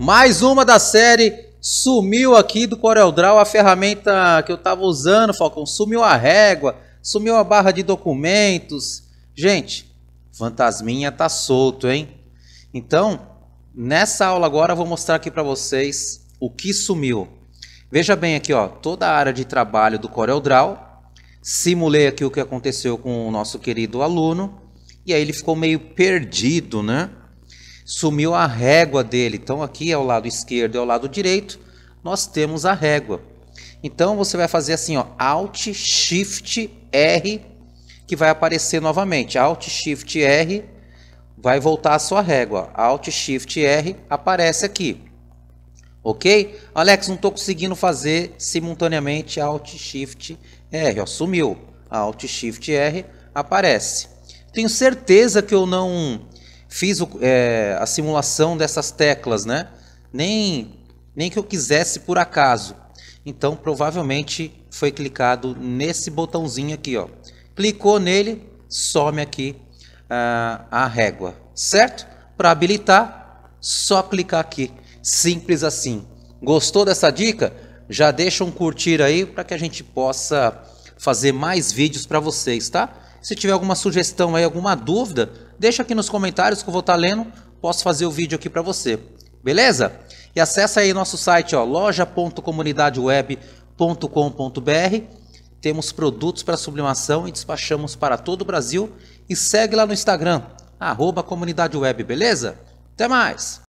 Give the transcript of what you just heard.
Mais uma da série sumiu aqui do CorelDRAW a ferramenta que eu estava usando, Falcão. Sumiu a régua, sumiu a barra de documentos. Gente, fantasminha tá solto, hein? Então, nessa aula agora eu vou mostrar aqui para vocês o que sumiu. Veja bem aqui, ó, toda a área de trabalho do CorelDRAW. Simulei aqui o que aconteceu com o nosso querido aluno. E aí ele ficou meio perdido, né? sumiu a régua dele. Então aqui é o lado esquerdo e é o lado direito, nós temos a régua. Então você vai fazer assim, ó, Alt Shift R que vai aparecer novamente. Alt Shift R vai voltar a sua régua. Alt Shift R aparece aqui. OK? Alex, não estou conseguindo fazer simultaneamente Alt Shift R, ó, sumiu. Alt Shift R aparece. Tenho certeza que eu não fiz o, é, a simulação dessas teclas, né? Nem, nem que eu quisesse por acaso. Então, provavelmente foi clicado nesse botãozinho aqui, ó. Clicou nele, some aqui uh, a régua, certo? Para habilitar, só clicar aqui. Simples assim. Gostou dessa dica? Já deixa um curtir aí para que a gente possa fazer mais vídeos para vocês, tá? Se tiver alguma sugestão aí, alguma dúvida, deixa aqui nos comentários que eu vou estar tá lendo, posso fazer o vídeo aqui para você. Beleza? E acessa aí nosso site, ó, loja.comunidadeweb.com.br. Temos produtos para sublimação e despachamos para todo o Brasil. E segue lá no Instagram, arroba beleza? Até mais!